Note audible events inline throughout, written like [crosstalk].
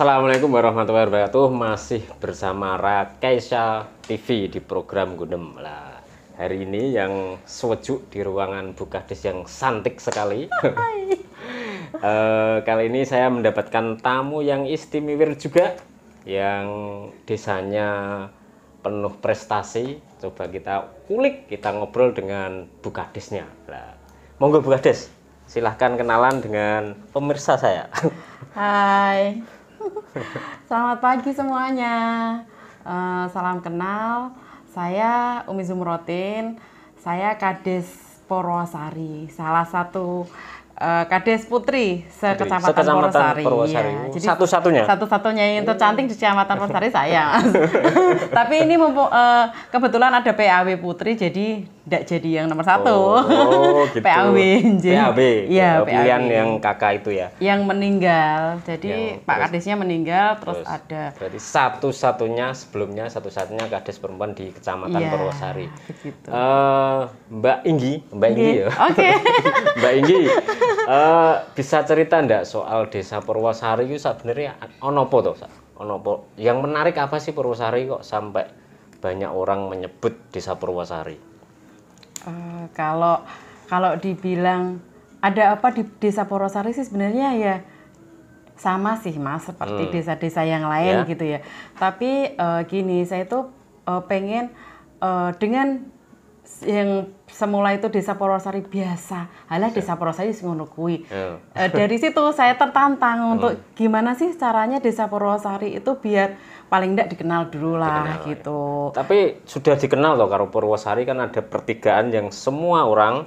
Assalamualaikum warahmatullahi wabarakatuh Masih bersama Rakesha TV di program Gunem lah Hari ini yang sejuk di ruangan Bukadis yang santik sekali uh, [laughs] Kali ini saya mendapatkan tamu yang istimewa juga Yang desanya penuh prestasi Coba kita kulik, kita ngobrol dengan Bukadisnya lah Monggo Bukades, silahkan kenalan dengan pemirsa saya Hai [laughs] Selamat pagi semuanya. Uh, salam kenal. Saya Umi Zumrotin. Saya Kades Porwasari, salah satu uh, Kades Putri sekecamatan, sekecamatan Porosari. Porosari. Ya. Jadi satu-satunya. Satu-satunya yang tercantik di Kecamatan Porosari saya. [laughs] Tapi ini uh, kebetulan ada PAW Putri jadi tidak jadi yang nomor satu. Oh, oh [laughs] gitu. PAB. PAB. ya, pilihan yang kakak itu ya. Yang meninggal. Jadi yang, Pak Kadesnya meninggal terus, terus ada Berarti satu-satunya sebelumnya satu-satunya Kades perempuan di Kecamatan ya, Purwosari. Begitu. Uh, Mbak Inggi, Mbak Inggi ya. Oke. Okay. [laughs] Mbak Inggi, uh, bisa cerita ndak soal Desa Purwosari itu sebenarnya onopo tuh? Onopo. Yang menarik apa sih Purwosari kok sampai banyak orang menyebut Desa Purwosari? Eh, kalau kalau dibilang ada apa di desa Porosari sih sebenarnya ya sama sih mas seperti hmm. desa-desa hmm. yang lain yeah. gitu ya. Tapi uh, gini saya itu uh, eh, pengen uh, dengan yang semula itu desa Porosari biasa, halah yeah. desa Porosari ngono Yeah. Ya. Uh, dari situ saya tertantang untuk hmm. gimana sih caranya desa Porosari itu biar paling tidak dikenal dulu lah dikenal. Iya. gitu. Tapi sudah dikenal loh kalau Purwosari kan ada pertigaan yang semua orang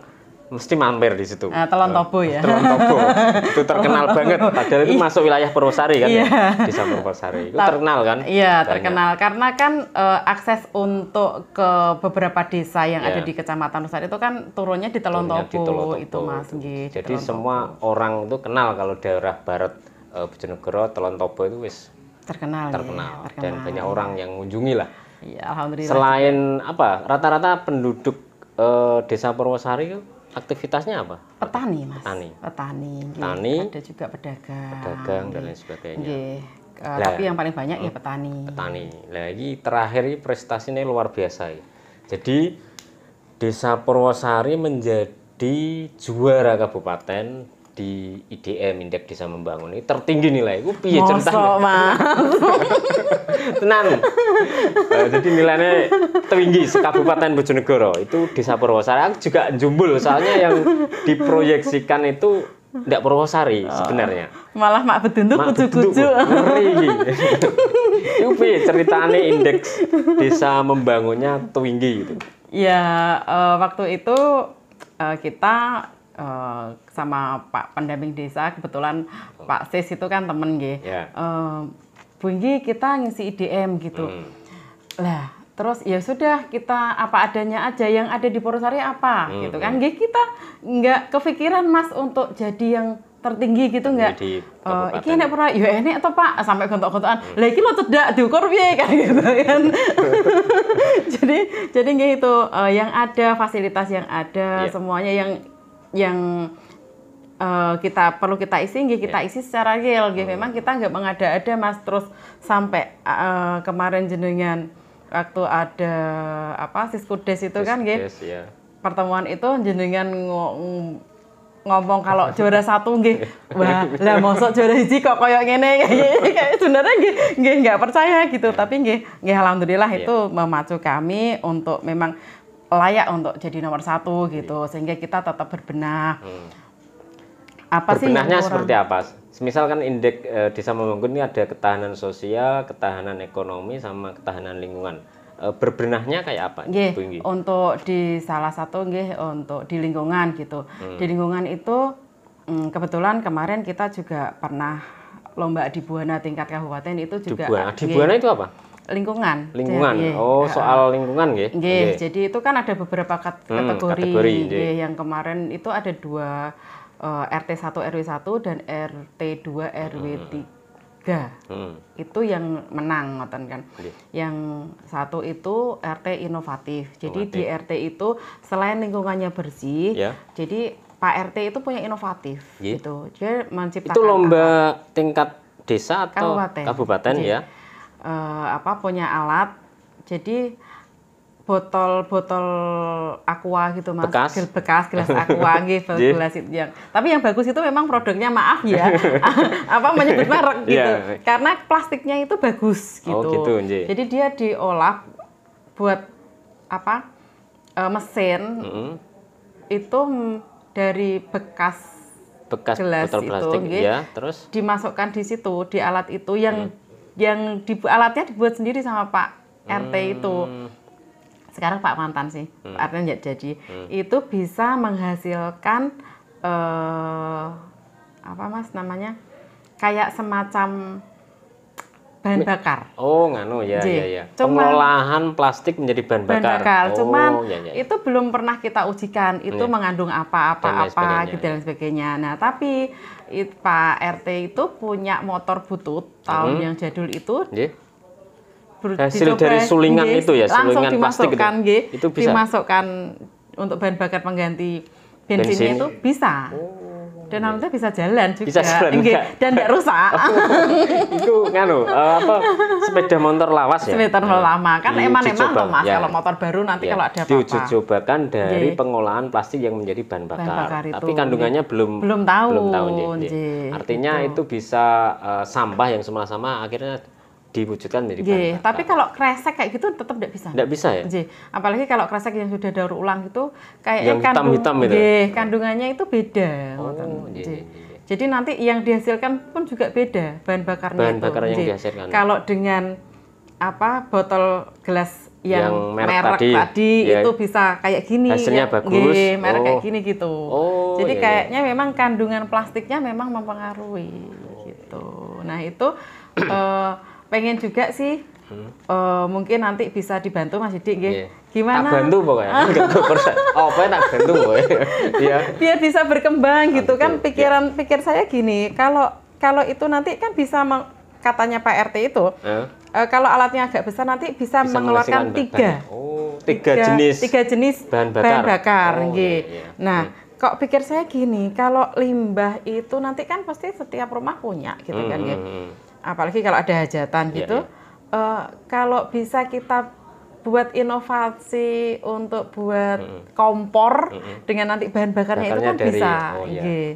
mesti mampir di situ. Nah, telon eh, tobo ya. Telon tobo. itu terkenal [laughs] banget. Padahal itu masuk wilayah Purwosari kan ya, ya. Desa Purwosari. Itu terkenal kan? Iya, terkenal karena kan e, akses untuk ke beberapa desa yang ya. ada iya. di Kecamatan Nusa itu kan turunnya di telon tobo itu Mas gitu. Jadi semua orang itu kenal kalau daerah barat e, Bojonegoro telon tobo itu wis terkenal terkenal, ya, terkenal. dan banyak orang yang mengunjungi lah. Ya, alhamdulillah. Selain juga. apa? Rata-rata penduduk eh, Desa Purwosari aktivitasnya apa? Petani, Mas. Petani. Petani. Petani. Ada juga pedagang. Pedagang dan lain sebagainya. Ye. Uh, eh, lah, tapi yang paling banyak ya hmm. petani. Petani. Lagi terakhir ini prestasinya luar biasa. Ya. Jadi Desa Purwosari menjadi juara kabupaten di IDM Indeks Desa Membangun ini tertinggi nilai. Ku piye ceritanya? [laughs] Tenang. Uh, eh, jadi nilainya tertinggi Kabupaten Bojonegoro itu Desa Purwosari aku juga jumbul soalnya yang diproyeksikan itu tidak Purwosari ah. sebenarnya. Malah Mak Bedunduk kucu-kucu. Itu piye ceritane Indeks Desa Membangunnya tinggi gitu. Ya, uh, waktu itu eh, kita uh, sama Pak pendamping desa kebetulan oh. Pak Sis itu kan temen gitu. Yeah. Ya. Uh, Bu kita ngisi IDM gitu. Hmm. Lah terus ya sudah kita apa adanya aja yang ada di Porosari apa hmm. gitu kan. Gitu kita nggak kepikiran Mas untuk jadi yang tertinggi gitu nggak? Uh, iki enak pernah, ya enak atau pak sampai gontok-gontokan. Hmm. lagi lo tidak diukur biaya kan [laughs] gitu kan. [laughs] jadi jadi gitu uh, yang ada fasilitas yang ada yeah. semuanya yang yang uh, kita perlu kita isi kita yeah. isi secara real gitu. Memang kita nggak mengada-ada Mas terus sampai uh, kemarin jenengan waktu ada apa Siskudes itu Siskudes, kan gitu. Yeah. Iya. Pertemuan itu jenengan ngomong kalau juara satu nggih [laughs] wah lah mosok juara hiji kok koyo ngene [laughs] kayak sebenarnya nggih nggih nggak percaya gitu iya. tapi nggih nggih alhamdulillah yeah. itu memacu kami untuk memang layak untuk jadi nomor satu gitu iya. sehingga kita tetap berbenah hmm. apa berbenahnya sih seperti apa misal kan indeks e, desa membangun ini ada ketahanan sosial ketahanan ekonomi sama ketahanan lingkungan e, berbenahnya kayak apa untuk di salah satu gih, untuk di lingkungan gitu hmm. di lingkungan itu mm, kebetulan kemarin kita juga pernah lomba di Buana tingkat kabupaten itu juga di Buana, di Buana itu apa lingkungan. Lingkungan. Jadi, iya, iya. oh, ya. soal lingkungan nggih. Nggih. Jadi itu kan ada beberapa kat hmm, kategori, kategori nggih yang kemarin itu ada dua uh, RT 1 RW 1 dan RT 2 RW 3. Hmm. hmm. Itu yang menang ngoten kan. Nggih. Yang satu itu RT inovatif. Jadi oh, di RT itu selain lingkungannya bersih, yeah. jadi Pak RT itu punya inovatif yeah. gitu. Jadi menciptakan Itu lomba apa? tingkat desa atau kabupaten, kabupaten Jadi, ya uh, apa punya alat jadi botol-botol aqua gitu mas bekas Gil, bekas gelas [laughs] aqua gitu iya. gelas itu yang tapi yang bagus itu memang produknya maaf ya [laughs] [laughs] apa menyebut merek iya. gitu yeah. karena plastiknya itu bagus gitu, oh, gitu, gitu jadi dia diolah buat apa uh, mesin mm -hmm. itu dari bekas bekas gelas botol plastik itu, ya terus dimasukkan di situ di alat itu yang mm yang di, alatnya dibuat sendiri sama Pak RT hmm. itu sekarang Pak mantan sih hmm. Pak nggak jadi hmm. itu bisa menghasilkan uh, apa mas namanya kayak semacam bahan bakar. Oh, nganu ya, Jadi, ya, ya. Cuma, Pengolahan plastik menjadi bahan bakar. Bahan bakar. Oh, Cuman ya, ya, ya, itu belum pernah kita ujikan itu ya. mengandung apa-apa apa gitu ya. dan sebagainya. Nah, tapi it, Pak RT itu punya motor butut tahun hmm. yang jadul itu. Yeah. Hasil dari sulingan ya, itu ya, sulingan plastik itu. Gitu, itu bisa dimasukkan untuk bahan bakar pengganti bensinnya Bensin. itu bisa. Oh dan iya. alhamdulillah bisa jalan juga. Bisa jalan dan tidak rusak. [laughs] itu nganu eh, apa sepeda motor lawas ya. Sepeda motor eh, lama kan emang emang tuh Mas ya. kalau motor baru nanti ya. kalau ada apa-apa. diuji kan dari yeah. pengolahan plastik yang menjadi bahan bakar. Bahan bakar itu. Tapi kandungannya yeah. belum belum tahu. Belum tahu yeah. Yeah. Artinya itu, itu bisa uh, sampah yang semua sama akhirnya diwujudkan menjadi bahan bakar. Tapi kalau kresek kayak gitu tetap tidak bisa. Tidak bisa ya. Apalagi kalau kresek yang sudah daur ulang itu kayak yang hitam hitam itu. Ya? kandungannya itu beda. Oh, Jadi nanti yang dihasilkan pun juga beda bahan bakarnya. Bahan itu. bakar yang dihasilkan. Kalau dengan apa botol gelas yang, yang merek, merek tadi, tadi ya, itu bisa kayak gini hasilnya ya, bagus ye, merek oh. kayak gini gitu oh, jadi iya, iya. kayaknya memang kandungan plastiknya memang mempengaruhi oh, gitu nah itu uh, pengen juga sih hmm. uh, mungkin nanti bisa dibantu Mas Didik Yeah. Gimana? Tak bantu pokoknya. [laughs] oh, pokoknya tak bantu pokoknya. [laughs] Iya. Biar bisa berkembang ah, gitu kan pikiran yeah. pikir saya gini, kalau kalau itu nanti kan bisa meng, katanya Pak RT itu yeah. uh, eh, kalau alatnya agak besar nanti bisa, bisa mengeluarkan oh, tiga, tiga jenis tiga jenis bahan bakar, bahan bakar oh, iya, iya. nah hmm kok pikir saya gini, kalau limbah itu nanti kan pasti setiap rumah punya gitu kan, mm -hmm. kan gitu apalagi kalau ada hajatan iya, gitu yeah. Iya. Uh, kalau bisa kita buat inovasi untuk buat kompor -hmm. dengan nanti bahan bakarnya, bakarnya itu kan dari, bisa oh, yeah.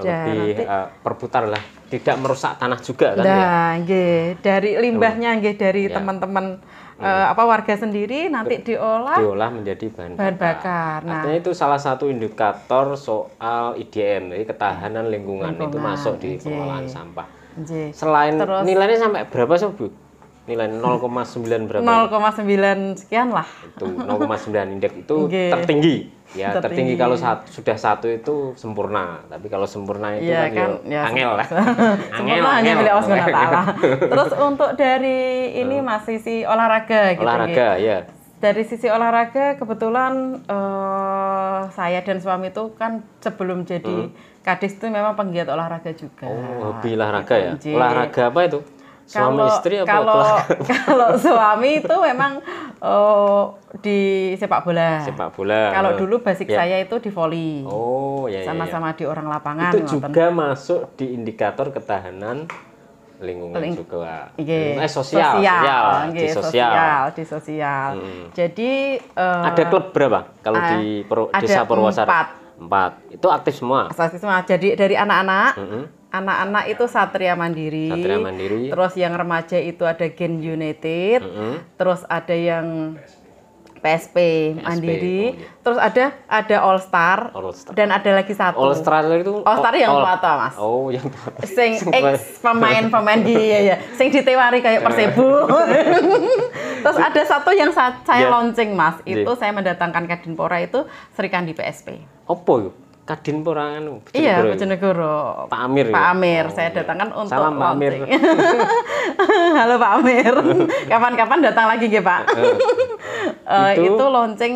yeah. lebih uh, perputar lah tidak merusak tanah juga kan nah, ya yeah. dari limbahnya yeah. dari iya. teman-teman hmm. uh, apa warga sendiri nanti diolah diolah menjadi bahan, bahan bakar. bakar. Nah, artinya itu salah satu indikator soal IDM, jadi ketahanan lingkungan, lingkungan itu masuk di pengolahan sampah. Selain Terus, nilainya sampai berapa sih, Bu? Nilai 0,9 berapa? 0,9 sekian lah. Itu 0,9 indeks itu [laughs] okay. tertinggi. Ya, tertinggi, tertinggi kalau saat, sudah satu itu sempurna. Tapi kalau sempurna itu ya, kan, ya, angel lah. angel, [laughs] angel hanya milik Allah [laughs] Terus untuk dari ini masih si olahraga gitu. Olahraga, ya dari sisi olahraga kebetulan uh, saya dan suami itu kan sebelum jadi hmm. kadis itu memang penggiat olahraga juga. Oh, hobi olahraga ya. Jadi, Olahraga apa itu? Suami kalau, istri apa kalau [laughs] [laughs] kalau suami itu memang uh, di sepak bola. Sepak bola. Kalau dulu basic ya. saya itu di volley. Oh, ya Sama-sama ya, ya. di orang lapangan. Itu juga masuk di indikator ketahanan lingkungan Ling juga. Iya. Hmm, eh sosial, sosial, sosial, okay. Iya, di sosial. sosial, di sosial. Hmm. Jadi uh, ada klub berapa kalau uh, di per, Desa Purwosari? Empat. Empat. Itu aktif semua. Aktif semua. Jadi dari anak-anak hmm. Anak-anak itu Satria Mandiri. Satria Mandiri. Terus yang remaja itu ada Gen United. Mm -hmm. Terus ada yang PSP Mandiri, oh, iya. terus ada ada All Star, All Star dan ada lagi satu. All Star itu All Star oh, yang all, tua Mas. Oh, yang tua. Sing ex [laughs] pemain-pemain di ya ya, iya. sing ditewari kayak iya. Persebu. [laughs] terus ada satu yang saat saya yeah. launching Mas, iya. itu yeah. saya mendatangkan Pora itu Serikandi PSP. Oppo Kadin pora Iya, Bojonegoro. Pak Amir. Pak ya? Amir, ya? saya iya. datangkan untuk Salam Pak Amir. [laughs] Halo Pak Amir. [laughs] Kapan-kapan datang lagi ya, Pak. uh, [laughs] itu, itu launching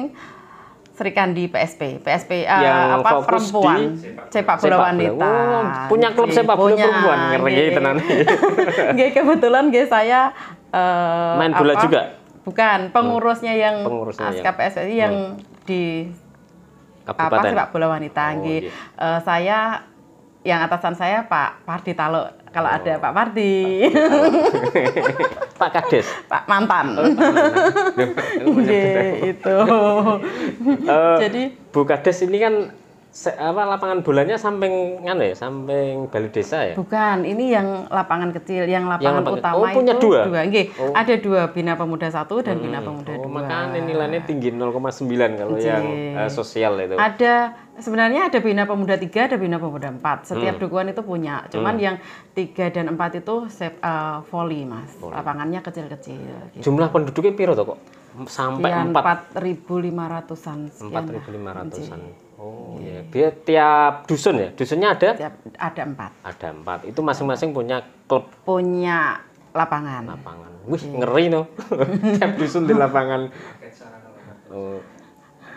Sri Kandi PSP, PSP uh, eh, yang apa perempuan, sepak bola wanita. punya klub sepak bola perempuan, ngeri tenan. Nggih kebetulan nggih saya uh, main bola apa, juga. Bukan, pengurusnya hmm, yang pengurusnya ASKA yang, yang hmm. di Kabupaten. apa sepak bola wanita oh, nggih. Iya. Uh, saya yang atasan saya Pak Pardi Talo. Kalau oh. ada Pak Pardi. Pak Kades. [laughs] Pak mantan. Oh, [laughs] itu. uh, Jadi Bu Kades ini kan Se apa lapangan bolanya samping kan ya samping Bali Desa ya bukan ini yang lapangan kecil yang lapangan, yang lapangan utama oh, punya itu dua, dua. oh. ada dua bina pemuda satu dan hmm. bina pemuda oh, dua makanya nilainya tinggi 0,9 kalau Jee. yang uh, sosial itu ada sebenarnya ada bina pemuda tiga ada bina pemuda empat setiap hmm. dukungan itu punya cuman hmm. yang tiga dan empat itu set uh, eh, volley mas volley. lapangannya kecil-kecil gitu. jumlah penduduknya piro toko kok sampai empat ribu lima ratusan empat ribu lima ratusan Oh. Ya, dia tiap dusun ya, dusunnya ada? Tiap, ada empat. Ada empat. Itu masing-masing punya klub. Punya lapangan. Lapangan. Wih yeah. ngeri no. [laughs] tiap dusun di lapangan. uh,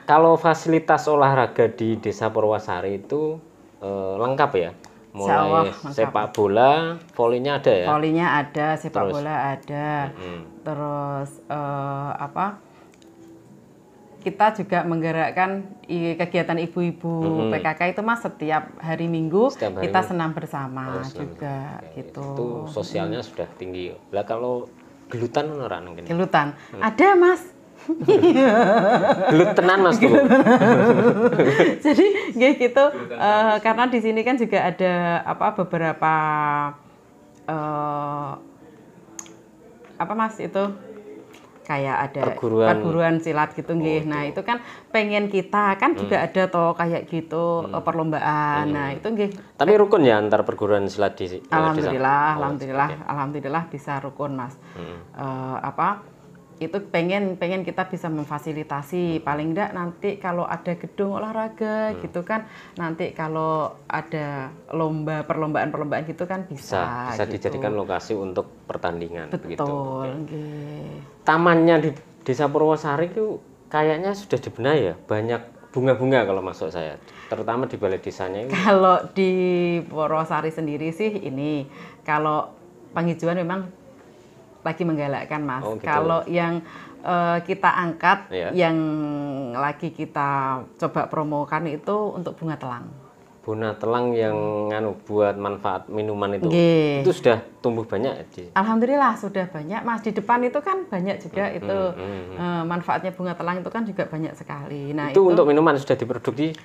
kalau fasilitas olahraga di Desa Purwasari itu uh, lengkap ya? mulai sepak bola, volinya ada ya? Volinya ada, sepak terus, bola ada, mm -hmm. terus uh, apa? kita juga menggerakkan kegiatan ibu-ibu hmm. PKK itu mas setiap hari Minggu setiap hari kita senam bersama oh, senam. juga Oke, gitu. Itu sosialnya hmm. sudah tinggi. Lah kalau gelutan orang mungkin. Gelutan. Hmm. Ada Mas. [laughs] gelut tenan Mas tuh. [laughs] Jadi kayak gitu uh, karena di sini kan juga ada apa beberapa uh, apa Mas itu kayak ada perguruan, perguruan silat gitu oh, nggih. Oh, nah, itu kan pengen kita kan hmm. juga ada toh kayak gitu hmm. perlombaan. Nah, hmm. Nah, itu nggih. Tapi rukun ya antar perguruan silat di Alhamdulillah, desa. alhamdulillah, oh, alhamdulillah, alhamdulillah bisa rukun, Mas. Hmm. Uh, apa itu pengen pengen kita bisa memfasilitasi paling enggak nanti kalau ada gedung olahraga hmm. gitu kan nanti kalau ada lomba perlombaan-perlombaan gitu kan bisa bisa, bisa gitu. dijadikan lokasi untuk pertandingan betul gitu. tamannya di desa Purwosari itu kayaknya sudah dibenahi ya banyak bunga-bunga kalau masuk saya terutama di balai desanya ini. kalau di Purwosari sendiri sih ini kalau penghijauan memang lagi menggalakkan mas. Oh, gitu. Kalau yang uh, kita angkat, yeah. yang lagi kita coba promokan itu untuk bunga telang. Bunga telang yang nganu buat manfaat minuman itu, yeah. itu sudah tumbuh banyak. Alhamdulillah sudah banyak mas. Di depan itu kan banyak juga hmm, itu hmm, hmm. Uh, manfaatnya bunga telang itu kan juga banyak sekali. Nah itu, itu untuk minuman sudah diproduksi.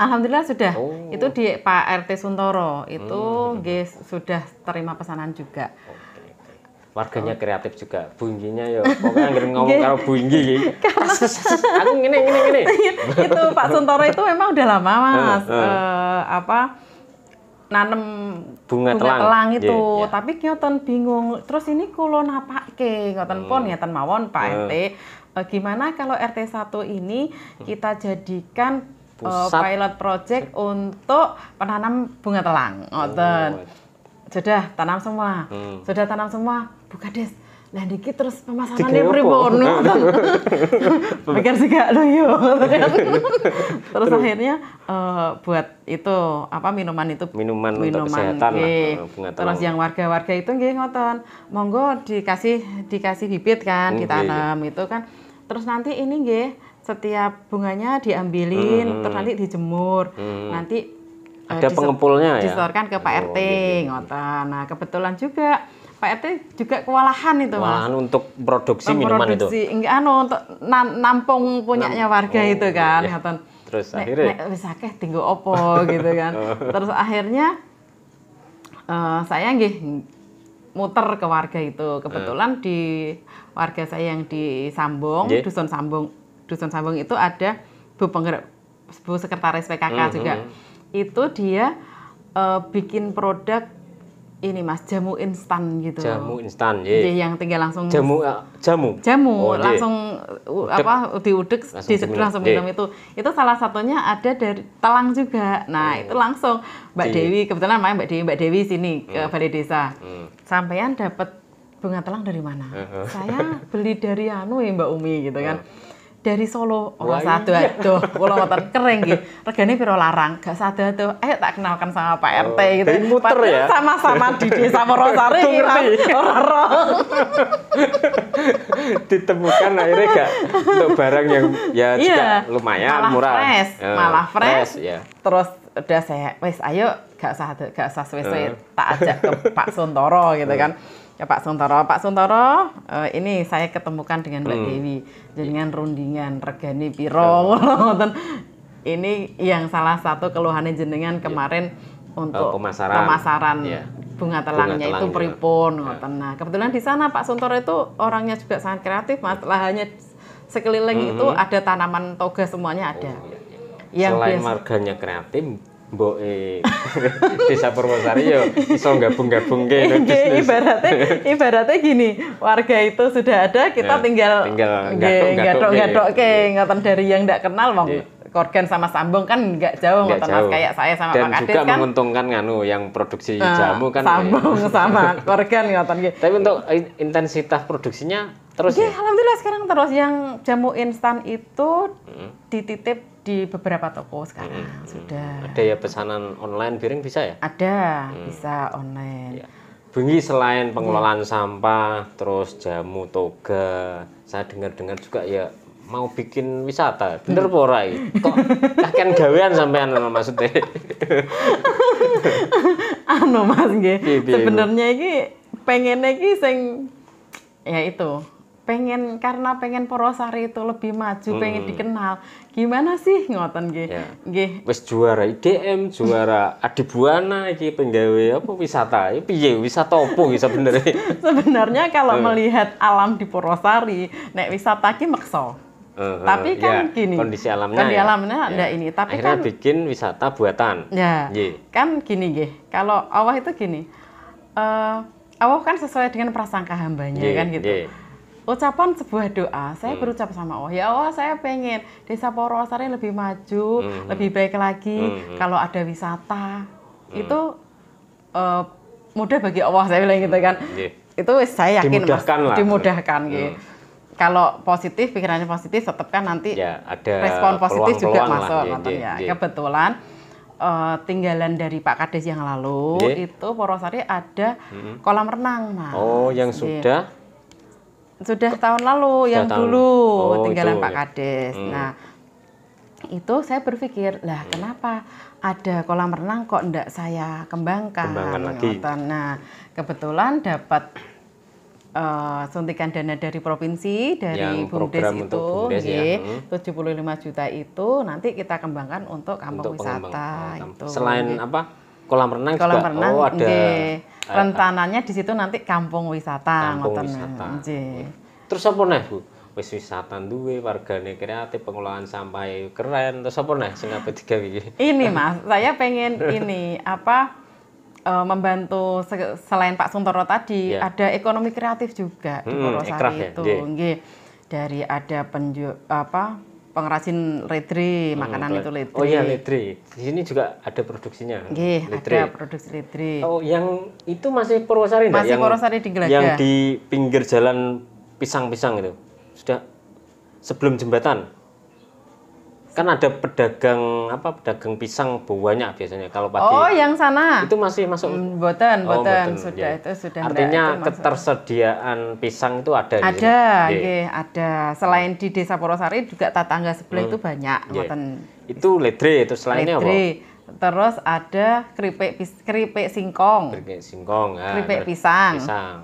Alhamdulillah sudah. Oh. Itu di Pak RT Suntoro itu hmm. hmm, hmm guys sudah terima pesanan juga. Oh warganya oh. kreatif juga bunyinya yo ya, [laughs] pokoknya nggak ngomong kalau bunyi [laughs] aku gini gini gini itu Pak Suntoro itu memang udah lama mas uh, uh, apa nanem bunga, bunga telang, telang itu yeah, yeah. tapi nyoton bingung terus ini kulo napake ngoten hmm. pun hmm. ngeten mawon Pak uh. RT uh, gimana kalau RT 1 ini kita jadikan Uh, pilot project untuk penanam bunga telang ngoten oh. Iya. sudah tanam semua hmm. sudah tanam semua des nah dikit terus pemasanannya pribono, [laughs] pikir sih gak lu yuk [laughs] terus akhirnya uh, buat itu apa minuman itu minuman, minuman untuk kesehatan lah, eh, terus yang warga-warga itu nggih ngoton monggo dikasih dikasih bibit kan hmm, ditanam iya. itu kan terus nanti ini nge setiap bunganya diambilin hmm. hmm terus hmm. nanti dijemur hmm. nanti ada uh, pengepulnya ya disetorkan ke oh, Pak RT gitu. ngoton nah kebetulan juga pak rt juga kewalahan itu kewalahan mas. untuk produksi minuman produksi, itu. Enggak anu untuk nampung punyanya warga oh, itu iya. kan, iya. Terus nek, akhirnya nek wis akeh tinggal opo gitu kan. [laughs] Terus akhirnya uh, saya nggih muter ke warga itu. Eh. Kebetulan di warga saya yang di Sambong, Dusun Sambong. Dusun Sambong itu ada Bu penggerak Bu sekretaris PKK hmm, juga. Hmm, hmm. Itu dia eh, bikin produk ini mas jamu instan gitu jamu instan ya yeah. yang tinggal langsung jamu eh, jamu jamu oh, langsung udek. Apa, diudek, langsung apa diseduh langsung minum itu itu salah satunya ada dari telang juga nah hmm. itu langsung mbak Di. Dewi kebetulan main mbak Dewi mbak Dewi sini hmm. ke balai desa hmm. sampean dapat bunga telang dari mana uh -huh. saya beli dari anu ya mbak Umi gitu kan uh dari Solo orang oh, iya. satu itu kula motor kering gitu. regane piro larang gak satu tuh eh, ayo tak kenalkan sama Pak RT oh, gitu muter ya sama-sama di desa Morosari ora ditemukan akhirnya gak untuk barang yang ya yeah. murah, lumayan malah murah fresh, uh, malah fresh, fresh yeah. terus udah saya wes ayo gak usah gak usah wes uh. Eh. tak ajak ke Pak Suntoro gitu uh. kan Ya Pak Suntoro. Pak Suntoro, uh, ini saya ketemukan dengan Mbak hmm. Dewi, jenengan iya. rundingan regani iya. piro. [laughs] ini yang salah satu keluhannya jenengan iya. kemarin yeah. untuk uh, pemasaran, pemasaran yeah. bunga telangnya bunga telang itu pripun yeah. ngoten. Nah, kebetulan di sana Pak Suntoro itu orangnya juga sangat kreatif, Mas. Lahannya sekeliling mm -hmm. itu mm-hmm. ada tanaman toga semuanya ada. Oh, iya. Yang Selain biasa, marganya kreatif, mbok e [laughs] desa Purwosari yo iso gabung-gabung ke bisnis. Ibaratnya [laughs] ibaratnya gini, warga itu sudah ada, kita ya, tinggal tinggal gatok-gatok ke ngoten dari yang ndak kenal mau iya. Korgen sama Sambung kan nggak jauh nggak jauh. kayak saya sama Dan Pak Kadis juga kan. menguntungkan nganu yang produksi nah, jamu kan Sambung kayak. sama [laughs] Korgen ngoten gitu. Tapi untuk intensitas produksinya terus Gih, ya? alhamdulillah sekarang terus yang jamu instan itu hmm. dititip di beberapa toko sekarang hmm. sudah. Ada ya pesanan online piring bisa ya? Ada, hmm. bisa online. Ya. Bungi selain pengelolaan ya. sampah, terus jamu toga, saya dengar-dengar juga ya mau bikin wisata. Bener hmm. pora Kok kakean gawean sampean maksudnya? [laughs] anu Mas nggih. Sebenarnya ini pengennya iki sing ya itu pengen karena pengen Porosari itu lebih maju, hmm. pengen dikenal. Gimana sih ngoten nggih? Ya. Wis juara IDM, juara Adibuana iki penggawe apa wisata. Ya, piye wisata opo iki sebenarnya? [laughs] sebenarnya kalau hmm. melihat alam di Porosari, nek wisata ki meksa. Uh, tapi ya, kan ya, gini kondisi alamnya kondisi ya. alamnya ya. ada ya. ini tapi Akhirnya kan bikin wisata buatan ya Ye. kan gini gih kalau Allah itu gini uh, Allah kan sesuai dengan prasangka hambanya yeah, kan gitu. Yeah ucapan sebuah doa, saya hmm. berucap sama Allah, oh, ya Allah saya pengen Desa Porosari lebih maju, hmm. lebih baik lagi. Hmm. Kalau ada wisata, hmm. itu uh, mudah bagi Allah saya bilang gitu kan. Hmm. Yeah. Itu saya yakin dimudahkan mas, lah. dimudahkan iya. hmm. gitu. Kalau positif, pikirannya positif, tetap kan nanti ya, ada respon positif peluang -peluang juga masuk. Lah, iya, iya, ya, ya. Ya. Kebetulan uh, tinggalan dari Pak Kades yang lalu ya. itu Porosari ada hmm. kolam renang mas. Oh yang sudah sudah tahun lalu Sudah yang tahun. dulu oh, tinggalan itu. Pak ya. Kades. Hmm. Nah, itu saya berpikir, lah hmm. kenapa ada kolam renang kok tidak saya kembangkan? Kembangkan lagi. Nah, kebetulan dapat uh, suntikan dana dari provinsi dari BUMDes itu ya. hmm. tujuh puluh lima juta itu nanti kita kembangkan untuk kampung untuk wisata oh, itu. Selain apa? Kolam renang kolam juga. renang oh, ada nge. Rentanannya di situ nanti kampung wisata kampung wisata terus apa nih Bu wis wisata duwe wargane kreatif pengelolaan sampah e keren terus apa nih sing tiga ini Mas saya pengen ini apa e, membantu selain Pak Suntoro tadi yeah. ada ekonomi kreatif juga hmm, di Purwosari ya? itu ya, yeah. dari ada penju apa pengrajin ledri, hmm, makanan itu ledri. Oh iya ledri. Di sini juga ada produksinya. Iya, ada produksi ledri. Oh, yang itu masih Purwosari Masih porosari Purwosari di Gelaga. Yang di pinggir jalan pisang-pisang itu. Sudah sebelum jembatan kan ada pedagang apa pedagang pisang banyak biasanya kalau pagi oh yang sana itu masih masuk hmm, boten oh, boten, oh, sudah ya. itu sudah artinya itu ketersediaan masuk. pisang itu ada ada ya. Yeah. ada selain di desa Porosari juga tetangga sebelah hmm. itu banyak yeah. boten itu ledre itu selainnya ledre. apa terus ada keripik keripik singkong keripik singkong ya. keripik pisang, pisang.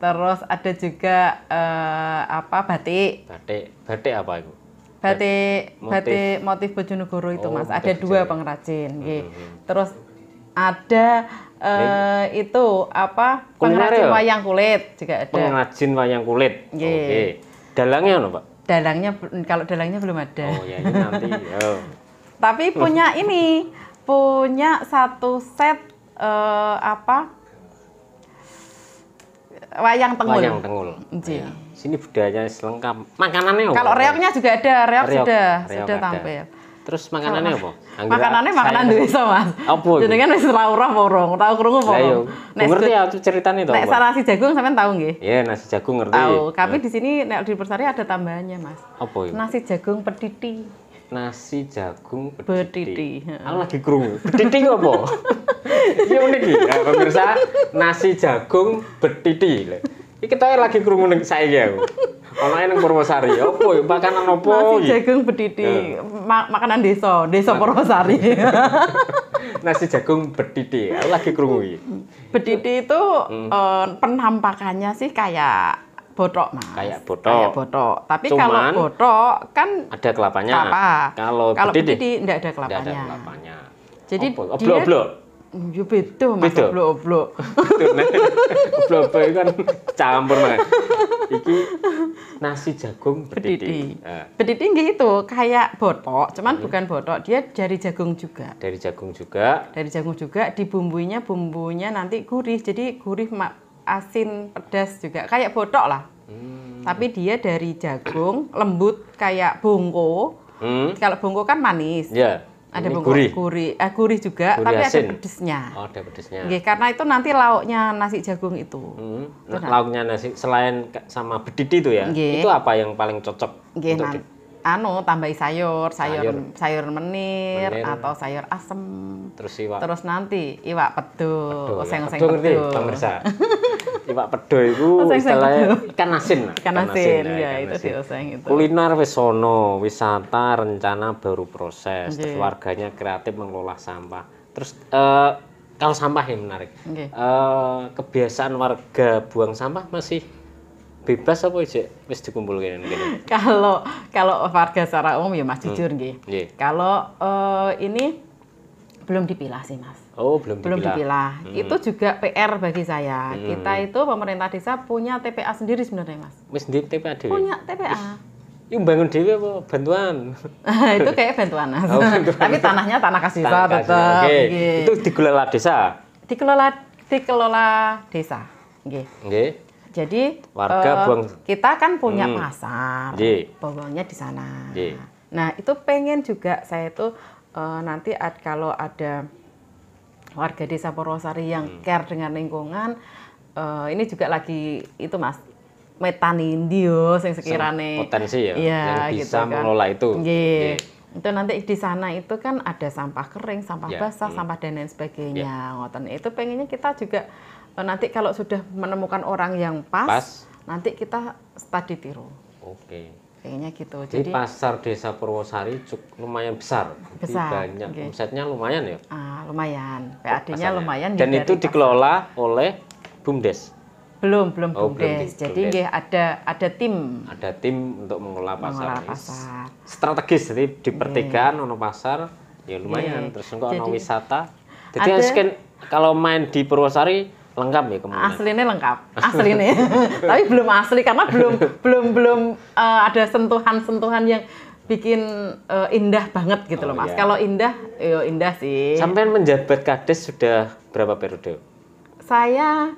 terus ada juga uh, apa batik batik batik apa itu batik batik motif Bojonegoro itu oh, mas ada dua pengrajin hmm, hmm, hmm. terus ada uh, itu apa pengrajin ya? wayang kulit juga ada pengrajin wayang kulit oke okay. dalangnya apa pak dalangnya kalau dalangnya belum ada oh ya ini iya, nanti [laughs] oh. tapi punya ini punya satu set uh, apa wayang tengul wayang tengul sini budayanya selengkap. Makanannya apa? Kalau reoknya juga ada, reok, reok sudah reok sudah tampil. Terus makanannya apa? Anggara makanannya makanan Indonesia, Mas. Apa? Jadi kan masih roh apa urung? Tau krungu apa? Lah iya. ngerti ceritanya. ceritane Nek nasi jagung sampean tau nggih? Iya, nasi jagung ngerti. Tau, iya. tapi di sini nek di Persari ada tambahannya, Mas. Apa itu? Nasi jagung pediti. Nasi jagung pediti. Aku lagi krungu. Pediti apa? [laughs] Iya unik ya, nah, pemirsa. Nasi jagung pediti. Iki tahu lagi neng saya ya, orang lain yang Purwosari. Oh boy, makanan opo? Nasi jagung bedidi. Ya. makanan desa, desa Purwosari. [laughs] Nasi jagung bedidi. lagi kerumun. Bedidi itu hmm. eh, penampakannya sih kayak botok mas kayak botok kayak botok tapi kalau botok kan ada kelapanya kalau kalau bedidi tidak ada kelapanya, jadi dia Ya beda mas beda. oblok-oblok. Oblok-oblok kan campur mas. Iki nasi jagung bedidi. Bedidi nggih itu kayak botok, cuman hmm. bukan botok, dia dari jagung juga. Dari jagung juga. Dari jagung juga dibumbuinya bumbunya nanti gurih. Jadi gurih mak asin pedas juga kayak botok lah. Hmm. Tapi dia dari jagung lembut kayak bongko. Hmm. Kalau bongko kan manis. Yeah ada bengkok gurih. gurih, eh gurih juga, gurih tapi asin. ada pedesnya. Oh, ada pedesnya. Oke, karena itu nanti lauknya nasi jagung itu. Hmm. Nah, lauknya nasi selain sama bedidi itu ya. Gye. Itu apa yang paling cocok Gye, untuk anu tambahi sayur, sayur, sayur, sayur menir, menir, atau sayur asem. Terus iwak. Terus nanti iwak pedo, oseng-oseng ya. pedo. pemirsa. [laughs] iwak pedo itu oh, istilahnya ikan asin. Ikan asin, ya, itu Oseng itu. Kuliner wisono wisata rencana baru proses, terus warganya kreatif mengelola sampah. Terus uh, kalau sampah yang menarik. Okay. Uh, eh, kebiasaan warga buang sampah masih bebas apa sih? wis dikumpulkan ini? [laughs] Kalau kalau warga secara umum ya Mas hmm. jujur hmm. Kalau uh, ini belum dipilah sih Mas Oh, belum dipilah. Belum dipilah. Hmm. Itu juga PR bagi saya. Hmm. Kita itu pemerintah desa punya TPA sendiri sebenarnya, Mas. Wis TPA dewe. Punya TPA. Ini bangun dewi apa bantuan? [laughs] itu kayak bantuan, Mas. Oh, bantuan. Tapi tanahnya tanah kasih desa, tetap. Okay. Okay. Itu dikelola desa. Dikelola dikelola desa. Nggih. Okay. Nggih. Okay. Jadi warga uh, buang... kita kan punya hmm. pasar. pokoknya di sana. Nah, itu pengen juga saya itu uh, eh, nanti ad, kalau ada warga desa Porosari yang hmm. care dengan lingkungan uh, ini juga lagi itu mas metani indio yang sekiranya potensi ya, ya yang gitu bisa gitu kan. mengelola itu yeah. Yeah. itu nanti di sana itu kan ada sampah kering sampah yeah. basah hmm. sampah dan lain sebagainya yeah. ngoten itu pengennya kita juga uh, nanti kalau sudah menemukan orang yang pas, pas. nanti kita study tiru oke okay kayaknya gitu. Jadi, Jadi pasar desa Purwosari cukup lumayan besar. Besar. Jadi banyak okay. omsetnya lumayan ya. Ah, lumayan. PAD-nya ya. lumayan. Dan itu pasar. dikelola oleh BUMDes. Belum, belum oh, BUMDes. Belum Jadi ya ada ada tim. Ada tim untuk mengelola pasar. Mengelola pasar. Strategis. Jadi di pertigaan pasar ya lumayan. Yeah. Terus engko wisata. Jadi ada, kalau main di Purwosari lengkap ya kemudian aslinya lengkap aslinya [laughs] tapi belum asli karena belum belum belum uh, ada sentuhan-sentuhan yang bikin uh, indah banget gitu oh, loh mas. Iya. Kalau indah, yo indah sih. Sampai menjabat kades sudah berapa periode? Saya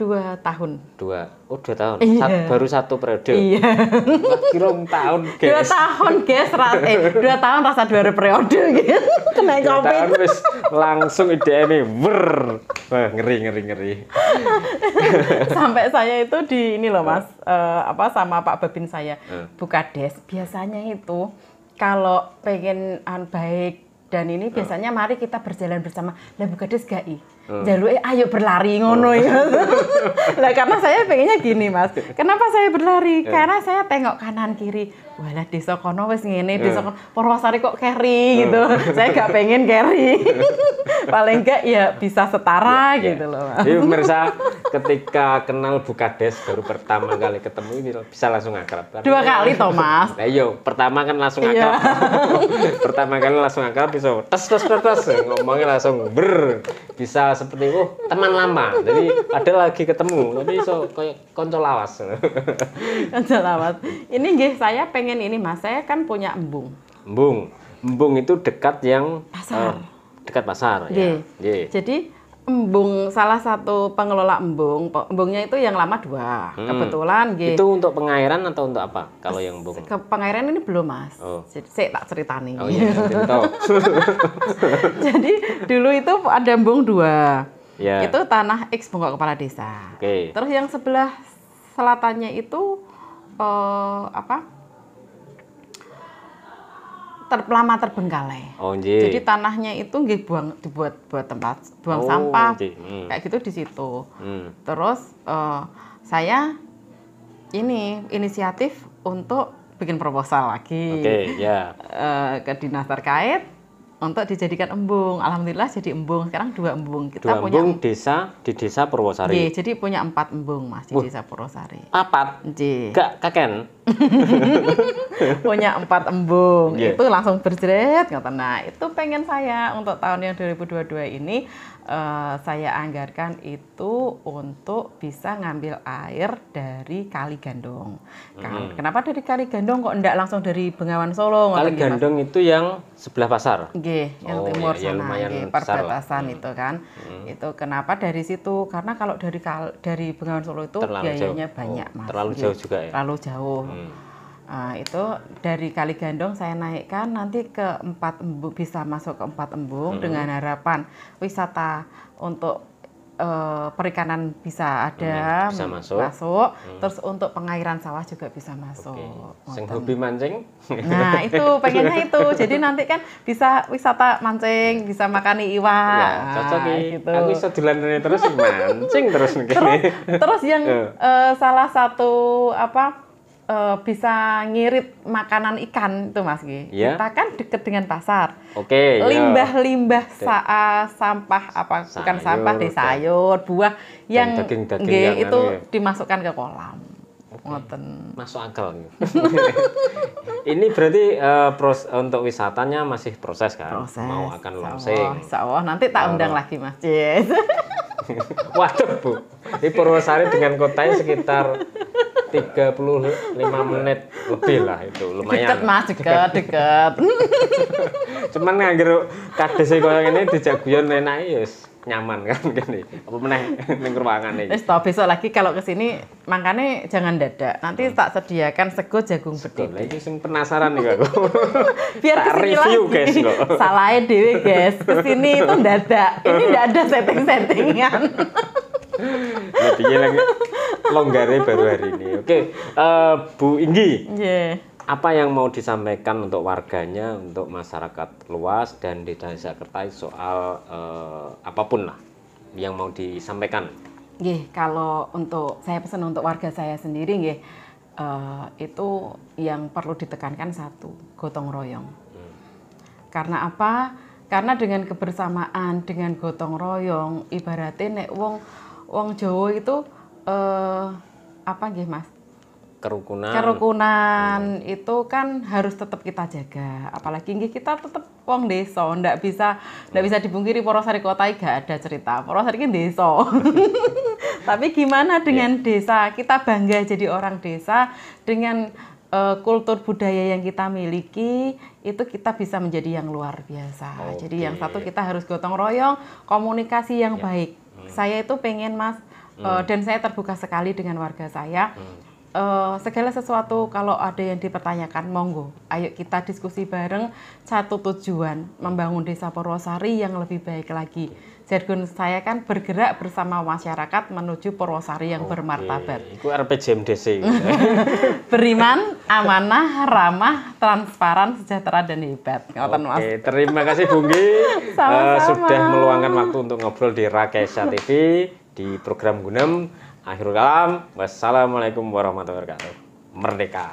dua tahun dua oh dua tahun iya. Sat, baru satu periode iya kira tahun guys dua tahun guys rasa eh dua tahun rasa dua periode gitu kena dua covid tahun wis langsung ide ini ber ngeri ngeri ngeri sampai saya itu di ini loh mas uh, apa sama pak babin saya uh. buka des biasanya itu kalau pengen an baik dan ini biasanya uh. mari kita berjalan bersama lah buka des gak i eh ayo berlari ngono oh. ya. [laughs] lah karena saya pengennya gini Mas. [laughs] Kenapa saya berlari? Eh. Karena saya tengok kanan kiri. Walah desa kono wis ngene, desa eh. kono Purwosari kok carry eh. gitu. [laughs] saya gak pengen carry. Paling enggak ya bisa setara yeah, ya. gitu loh. Mas. Jadi pemirsa ketika kenal Bukades baru pertama kali ketemu ini bisa langsung akrab. Dua ya, kali toh Mas. Ayo, iya, pertama kan langsung iya. akrab. pertama kali langsung akrab bisa tes tes tes, tes. ngomongnya langsung ber bisa seperti oh teman lama jadi ada lagi ketemu tapi so kayak konco lawas [laughs] konco lawas ini gih saya pengen ini mas saya kan punya embung embung embung itu dekat yang pasar uh, dekat pasar yeah. ya yeah. jadi embung salah satu pengelola embung embungnya itu yang lama dua hmm. kebetulan gitu. itu untuk pengairan atau untuk apa kalau yang embung ke pengairan ini belum mas oh. jadi saya tak ceritani oh, iya, [laughs] jadi dulu itu ada embung dua yeah. itu tanah X bungkok kepala desa okay. terus yang sebelah selatannya itu eh, apa ter, lama terbengkalai. Oh, Jadi tanahnya itu nggih buang dibuat buat tempat buang oh, sampah. Hmm. Kayak gitu di situ. Hmm. Terus uh, saya ini inisiatif untuk bikin proposal lagi. Oke, okay, ya. Yeah. Uh, ke dinas terkait untuk dijadikan embung. Alhamdulillah jadi embung. Sekarang dua embung. Kita dua punya embung desa di desa Purwosari. Iya, jadi punya empat embung Mas di uh, desa Purwosari. Empat? Iya. Gak kaken? [laughs] punya empat embung yeah. itu langsung berjeret ngata nah itu pengen saya untuk tahun yang 2022 ini uh, saya anggarkan itu untuk bisa ngambil air dari Kali Gandong kan hmm. kenapa dari Kali Gandong kok enggak langsung dari Bengawan Solo Kali Gandong itu yang sebelah pasar G, yang oh, timur ya, sana ya perbatasan hmm. itu kan hmm. itu kenapa dari situ karena kalau dari dari Bengawan Solo itu terlalu biayanya jauh. banyak oh, mas terlalu jauh juga ya terlalu jauh hmm. Hmm. Nah, itu dari kali gandong saya naikkan nanti ke empat embung bisa masuk ke empat embung hmm. dengan harapan wisata untuk uh, perikanan bisa ada hmm. bisa masuk, masuk. Hmm. terus untuk pengairan sawah juga bisa masuk. Okay. Sing hobi mancing. Nah itu pengennya itu [laughs] jadi nanti kan bisa wisata mancing bisa makani iwak. Ya, cocok nah, gitu. Aku bisa terus mancing terus. terus terus yang uh, [laughs] salah satu apa uh, bisa ngirit makanan ikan itu Mas Gi. Yeah. Kita kan deket dengan pasar. Oke. Okay, iya. Limbah-limbah yeah. sampah apa sayur, bukan sampah di sayur, buah yang daging -daging nge, yang itu anu ya. dimasukkan ke kolam. Ngoten. Masuk angkel. [laughs] Ini berarti uh, pros untuk wisatanya masih proses kan? Proses. Mau akan launching. nanti tak undang lagi Mas. Yes. [laughs] Waduh bu, ini Purwosari dengan kotanya sekitar 35 menit lebih lah itu lumayan. Deket mas, deket, deket. Cuman nggak kades kayak ini dijak guyon enak yes nyaman kan [laughs] gini apa meneh ning ruangan iki wis besok lagi kalau kesini makannya jangan dadak nanti hmm. tak sediakan sego jagung betul lha sing penasaran nih aku [laughs] biar tak review lagi. guys [laughs] salahnya salah guys kesini itu dadak ini tidak ada setting-settingan Nah, lagi longgarnya baru hari ini. Oke, okay. uh, eh, Bu Inggi. Yeah apa yang mau disampaikan untuk warganya, untuk masyarakat luas dan di desa Kertai soal eh, apapun lah yang mau disampaikan. Gih, kalau untuk saya pesan untuk warga saya sendiri, gih, eh, itu yang perlu ditekankan satu, gotong royong. Hmm. Karena apa? Karena dengan kebersamaan, dengan gotong royong, ibaratnya nek wong wong Jawa itu eh, apa gih mas? kerukunan kerukunan hmm. itu kan harus tetap kita jaga apalagi kita tetap wong desa ndak bisa ndak bisa dibungkiri Porosari kota gak ada cerita Porosari kan desa [laughs] tapi gimana iya. dengan yeah. desa kita bangga jadi orang desa dengan uh, kultur budaya yang kita miliki itu kita bisa menjadi yang luar biasa okay. jadi yang satu kita harus gotong royong komunikasi yang yeah. baik hmm. saya itu pengen mas uh, dan saya terbuka sekali dengan warga saya hmm uh, segala sesuatu kalau ada yang dipertanyakan monggo ayo kita diskusi bareng satu tujuan membangun desa Purwosari yang lebih baik lagi jargon saya kan bergerak bersama masyarakat menuju Purwosari yang okay. bermartabat itu RPJMDC [laughs] beriman amanah ramah transparan sejahtera dan hebat Oke, okay. terima kasih Bunggi [laughs] Sama Uh, eh, sudah meluangkan waktu untuk ngobrol di Rakesha TV di program Gunem Akhirul kalam, wassalamualaikum warahmatullahi wabarakatuh. Merdeka!